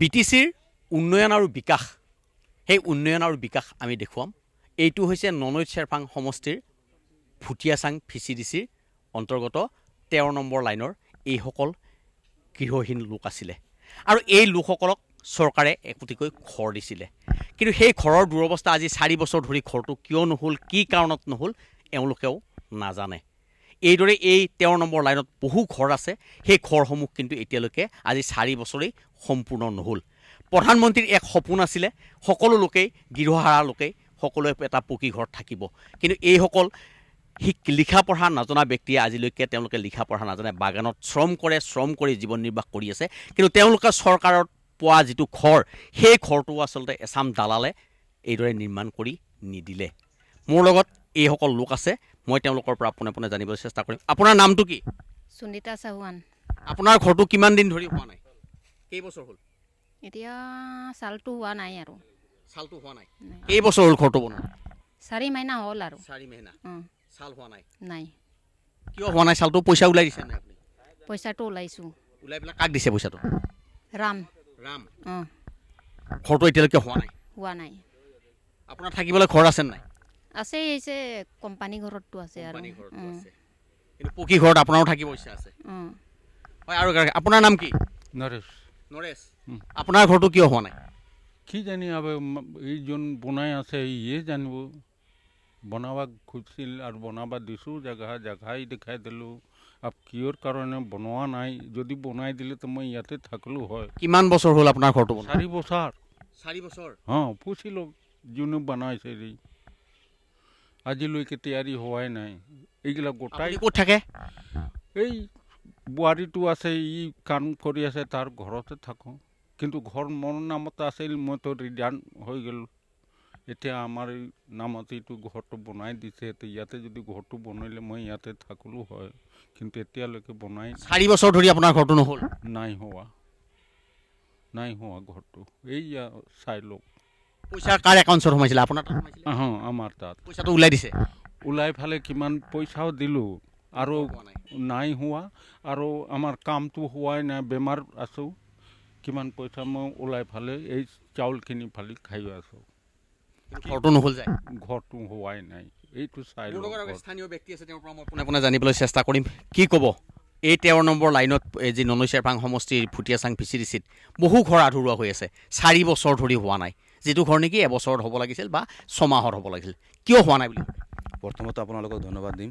B T চিৰ উন্নয়ন আৰু বিকাশ সেই উন্নয়ন আৰু বিকাশ আমি দেখুৱাম এইটো হৈছে ননৈত শ্বেৰফাং সমষ্টিৰ ভুটীয়াচাং ভি চি ডি চিৰ অন্তৰ্গত তেৰ নম্বৰ লাইনৰ এইসকল গৃহহীন লোক আছিলে আৰু এই লোকসকলক চৰকাৰে একোটিকৈ ঘৰ দিছিলে কিন্তু সেই ঘৰৰ দুৰৱস্থা আজি চাৰি বছৰ ধৰি ঘৰটো কিয় নহ'ল কি কাৰণত নহ'ল এওঁলোকেও নাজানে এইদৰে এই তেওঁৰ নম্বৰ লাইনত বহু ঘৰ আছে সেই ঘৰসমূহ কিন্তু এতিয়ালৈকে আজি চাৰি বছৰেই সম্পূৰ্ণ নহ'ল প্ৰধানমন্ত্ৰীৰ এক সপোন আছিলে সকলো লোকেই গৃহহাৰা লোকেই সকলোৱে এটা পকী ঘৰত থাকিব কিন্তু এইসকল শি লিখা পঢ়া নজনা ব্যক্তিয়ে আজিলৈকে তেওঁলোকে লিখা পঢ়া নাজানে বাগানত শ্ৰম কৰে শ্ৰম কৰি জীৱন নিৰ্বাহ কৰি আছে কিন্তু তেওঁলোকে চৰকাৰত পোৱা যিটো ঘৰ সেই ঘৰটো আচলতে এচাম দালালে এইদৰে নিৰ্মাণ কৰি নিদিলে মোৰ লগত এইসকল লোক আছে মই তেওঁলোকৰ পৰা পোনে পোনে জানিবলৈ চেষ্টা কৰিম আপোনাৰ নামটো কি সুন্দিতা চাহোৱান আপোনাৰ ঘৰটো কিমান দিন ধৰি হোৱা নাই কেইবছৰ হ'ল এতিয়া চালটো হোৱা নাই আৰু চালটো হোৱা নাই কেইবছৰ হ'ল ঘৰটো বনোৱা চাৰি মাহিনা হ'ল আৰু চাৰি মাহিনা চাল হোৱা নাই নাই কিয় হোৱা নাই চালটো পইচা ওলাই দিছে নাই পইচাটো ওলাইছোঁ ওলাই পেলাই কাক দিছে পইচাটো ৰাম ৰাম অঁ ঘৰটো এতিয়ালৈকে হোৱা নাই হোৱা নাই আপোনাৰ থাকিবলৈ ঘৰ আছেনে নাই আছে এইছে কোম্পানী ঘৰততো আছে আৰু কিন্তু পকী ঘৰত আপোনাৰো থাকিব ইচ্ছা আছে হয় আৰু আপোনাৰ নাম কি নৰেশ নৰেশ আপোনাৰ ঘৰটো কিয় হোৱা নাই কি জানি আৰু এইজন বনাই আছে ইয়ে জানিব বনাব খুজিছিল আৰু বনাব দিছো জেগা জেগাই দেখাই দিলো আৰু কিয়ৰ কাৰণে বনোৱা নাই যদি বনাই দিলেতো মই ইয়াতে থাকিলো হয় কিমান বছৰ হ'ল আপোনাৰ ঘৰটো চাৰি বছৰ চাৰি বছৰ অঁ পুচিলোঁ যোনে বনাইছে আজিলৈকে তৈয়াৰি হোৱাই নাই এইবিলাক গোটাই ক'ত থাকে এই বোৱাৰীটো আছে ই কাম কৰি আছে তাৰ ঘৰতে থাকোঁ কিন্তু ঘৰ মোৰ নামতে আছিল মইতো ৰিডান হৈ গ'লোঁ এতিয়া আমাৰ নামত এইটো ঘৰটো বনাই দিছে ইয়াতে যদি ঘৰটো বনালে মই ইয়াতে থাকিলোঁ হয় কিন্তু এতিয়ালৈকে বনাই চাৰি বছৰ ধৰি আপোনাৰ ঘৰটো নহ'ল নাই হোৱা নাই হোৱা ঘৰটো এইয়া চাই লওক পইচা কাৰ একাউণ্টৰ সোমাইছিলে আপোনাৰ অঁ আমাৰ তাত পইচাটো ওলাই দিছে ওলাই ফালে কিমান পইচাও দিলোঁ আৰু নাই হোৱা আৰু আমাৰ কামটো হোৱাই নাই বেমাৰ আছো কিমান পইচা মই ওলাই ফালে এই চাউলখিনি ফালি খাই আছোঁ ঘৰটো নহ'ল যায় ঘৰটো হোৱাই নাই এইটো চাই স্থানীয় ব্যক্তি আছে তেওঁৰ পৰা মই পোনে পোনে জানিবলৈ চেষ্টা কৰিম কি ক'ব এই তেওঁৰ নম্বৰ লাইনত এই যি ননৈচেৰফাং সমষ্টিৰ ফুটিয়াচাং ভি চি ডি চিত বহু ঘৰ আধৰুৱা হৈ আছে চাৰি বছৰ ধৰি হোৱা নাই যিটো ঘৰ নেকি এবছৰত হ'ব লাগিছিল বা ছমাহত হ'ব লাগিছিল কিয় হোৱা নাই বুলি প্ৰথমতে আপোনালোকক ধন্যবাদ দিম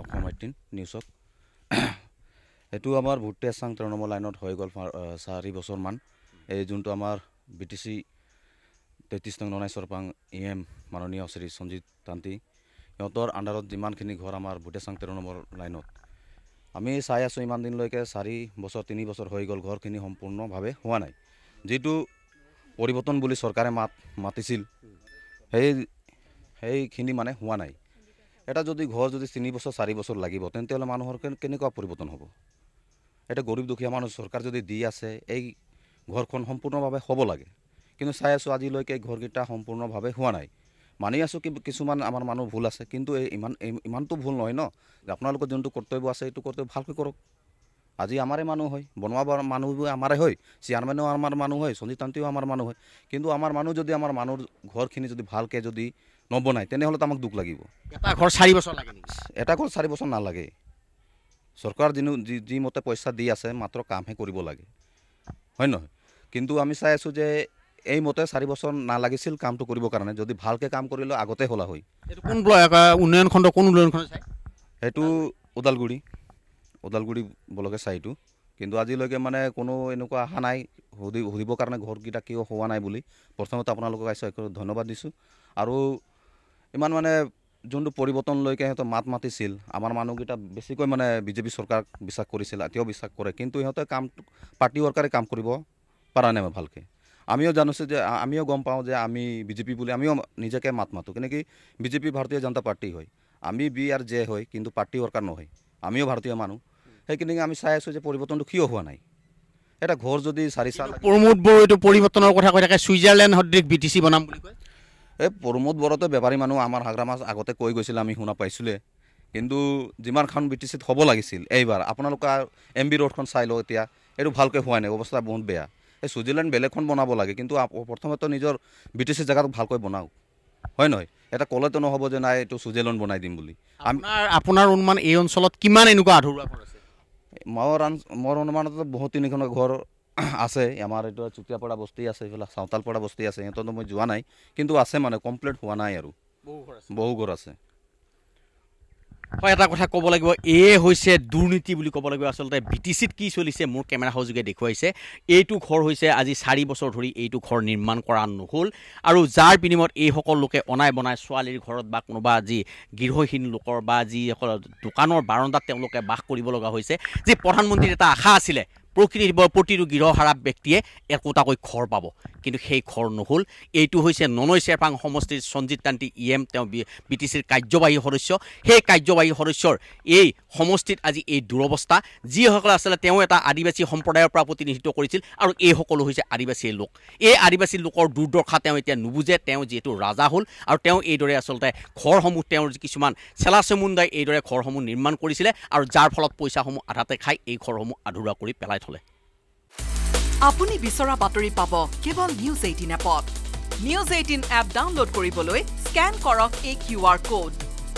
অসম আইটিন নিউজক এইটো আমাৰ ভূটে চাং নম্বৰ লাইনত হৈ গ'ল চাৰি বছৰমান এই যোনটো আমাৰ বি টি চি তেত্ৰিছ নং ননাই চৰপাং ই এম মাননীয় শ্ৰী সঞ্জিত তান্তি সিহঁতৰ আণ্ডাৰত যিমানখিনি ঘৰ আমাৰ ভূটে চাং তেৰ নম্বৰ লাইনত আমি চাই আছোঁ ইমান দিনলৈকে চাৰি বছৰ তিনি বছৰ হৈ গ'ল ঘৰখিনি সম্পূৰ্ণভাৱে হোৱা নাই যিটো পৰিৱৰ্তন বুলি চৰকাৰে মাত মাতিছিল সেই সেইখিনি মানে হোৱা নাই এটা যদি ঘৰ যদি তিনি বছৰ চাৰি বছৰ লাগিব তেন্তেহ'লে মানুহৰ কেনেকুৱা পৰিৱৰ্তন হ'ব এটা গৰীব দুখীয়া মানুহ চৰকাৰে যদি দি আছে এই ঘৰখন সম্পূৰ্ণভাৱে হ'ব লাগে কিন্তু চাই আছোঁ আজিলৈকে এই ঘৰকেইটা সম্পূৰ্ণভাৱে হোৱা নাই মানি আছোঁ কি কিছুমান আমাৰ মানুহ ভুল আছে কিন্তু এই ইমান ইমানটো ভুল নহয় ন যে আপোনালোকৰ যোনটো কৰ্তব্য আছে এইটো কৰ্তব্য ভালকৈ কৰক আজি আমাৰে মানুহ হয় বনোৱা মানুহবোৰ আমাৰে হয় চেয়াৰমেনো আমাৰ মানুহ হয় সঞ্জীৱতান্তিও আমাৰ মানুহ হয় কিন্তু আমাৰ মানুহ যদি আমাৰ মানুহৰ ঘৰখিনি যদি ভালকৈ যদি নবনায় তেনেহ'লেতো আমাক দুখ লাগিব এটা ঘৰ চাৰি বছৰ লাগে এটা ঘৰ চাৰি বছৰ নালাগে চৰকাৰ যি যিমতে পইচা দি আছে মাত্ৰ কামহে কৰিব লাগে হয় নহয় কিন্তু আমি চাই আছোঁ যে এইমতে চাৰি বছৰ নালাগিছিল কামটো কৰিবৰ কাৰণে যদি ভালকৈ কাম কৰিলেও আগতে হ'লা হয় উন্নয়ন খণ্ড কোন উন্নয়ন খণ্ড সেইটো ওদালগুৰি ওদালগুৰি বলকে চাইটো কিন্তু আজিলৈকে মানে কোনো এনেকুৱা অহা নাই সুধি সুধিবৰ কাৰণে ঘৰকেইটা কিয় হোৱা নাই বুলি প্ৰথমতে আপোনালোকক আইছোঁ ধন্যবাদ দিছোঁ আৰু ইমান মানে যোনটো পৰিৱৰ্তনলৈকে সিহঁতে মাত মাতিছিল আমাৰ মানুহকেইটা বেছিকৈ মানে বিজেপি চৰকাৰক বিশ্বাস কৰিছিল এতিয়াও বিশ্বাস কৰে কিন্তু সিহঁতে কাম পাৰ্টি ৱৰ্কাৰে কাম কৰিব পৰা নাই ভালকৈ আমিও জানোছোঁ যে আমিও গম পাওঁ যে আমি বিজেপি বুলি আমিও নিজকে মাত মাতোঁ কেনেকৈ বিজেপি ভাৰতীয় জনতা পাৰ্টি হয় আমি বি আৰ জে হয় কিন্তু পাৰ্টি ৱৰ্কাৰ নহয় আমিও ভাৰতীয় মানুহ সেইখিনিকে আমি চাই আছোঁ যে পৰিৱৰ্তনটো কিয় হোৱা নাই এটা ঘৰ যদি চাৰি চাল প্ৰমোদ বড়ো এইটো পৰিৱৰ্তনৰ কথা কৈ থাকে ছুইজাৰলেণ্ড সদৃশ বি টি চি বনাম বুলি কয় এই প্ৰমোদ বড়োতে বেপাৰী মানুহ আমাৰ হাগ্ৰামাছ আগতে কৈ গৈছিলে আমি শুনা পাইছিলে কিন্তু যিমানখন বি টি চিত হ'ব লাগিছিল এইবাৰ আপোনালোকে এম বি ৰোডখন চাই লওক এতিয়া এইটো ভালকৈ হোৱা নাই অৱস্থা বহুত বেয়া এই ছুইজাৰলেণ্ড বেলেগখন বনাব লাগে কিন্তু প্ৰথমতে নিজৰ বি টি চি জেগাটো ভালকৈ বনাওক হয় নহয় এটা ক'লেতো নহ'ব যে নাই এইটো ছুইজাৰলেণ্ড বনাই দিম বুলি আপোনাৰ অনুমান এই অঞ্চলত কিমান এনেকুৱা আধৰুৱা আছে মোৰ মোৰ অনুমানত বহুত তিনিখন ঘৰ আছে আমাৰ এইটো চুতীয়াপাৰা বস্তি আছে এইবিলাক চাওঁতালপাৰা বস্তি আছে সিহঁতৰতো মই যোৱা নাই কিন্তু আছে মানে কমপ্লিট হোৱা নাই আৰু বহু ঘৰ বহু ঘৰ আছে হয় এটা কথা ক'ব লাগিব এয়ে হৈছে দুৰ্নীতি বুলি ক'ব লাগিব আচলতে বি টি চিত কি চলিছে মোৰ কেমেৰা সহযোগে দেখুৱাইছে এইটো ঘৰ হৈছে আজি চাৰি বছৰ ধৰি এইটো ঘৰ নিৰ্মাণ কৰা নহ'ল আৰু যাৰ বিনিময়ত এইসকল লোকে অনাই বনাই ছোৱালীৰ ঘৰত বা কোনোবা যি গৃহহীন লোকৰ বা যিসকল দোকানৰ বাৰণ্ডাত তেওঁলোকে বাস কৰিব লগা হৈছে যি প্ৰধানমন্ত্ৰীৰ এটা আশা আছিলে প্ৰকৃতিত প্ৰতিটো গৃহহাৰা ব্যক্তিয়ে একোটাকৈ ঘৰ পাব কিন্তু সেই ঘৰ নহ'ল এইটো হৈছে ননৈ চেৰপাং সমষ্টিৰ সঞ্জিত তান্তি ই এম তেওঁ বি টি চিৰ কাৰ্যবাহী সদস্য সেই কাৰ্যবাহী সদস্যৰ এই সমষ্টিত আজি এই দুৰৱস্থা যিসকল আছিলে তেওঁ এটা আদিবাসী সম্প্ৰদায়ৰ পৰা প্ৰতিনিধিত্ব কৰিছিল আৰু এইসকলো হৈছে আদিবাসী লোক এই আদিবাসী লোকৰ দুৰ্দশা তেওঁ এতিয়া নুবুজে তেওঁ যিহেতু ৰাজা হ'ল আৰু তেওঁ এইদৰে আচলতে ঘৰসমূহ তেওঁৰ কিছুমান চেলাচমুণ্ডাই এইদৰে ঘৰসমূহ নিৰ্মাণ কৰিছিলে আৰু যাৰ ফলত পইচাসমূহ আধাতে খাই এই ঘৰসমূহ আধৰুৱা কৰি পেলাই থলে আপুনি বিচৰা বাতৰি পাব কেৱল নিউজ এইটিন এপত নিউজ এইটিন এপ ডাউনলোড কৰিবলৈ স্কেন কৰক এই কিউ আৰ ক'ড